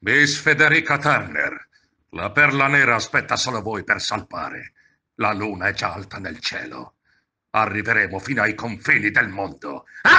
Miss Federica Turner, la perla nera aspetta solo voi per salpare. La luna è già alta nel cielo. Arriveremo fino ai confini del mondo. Ah!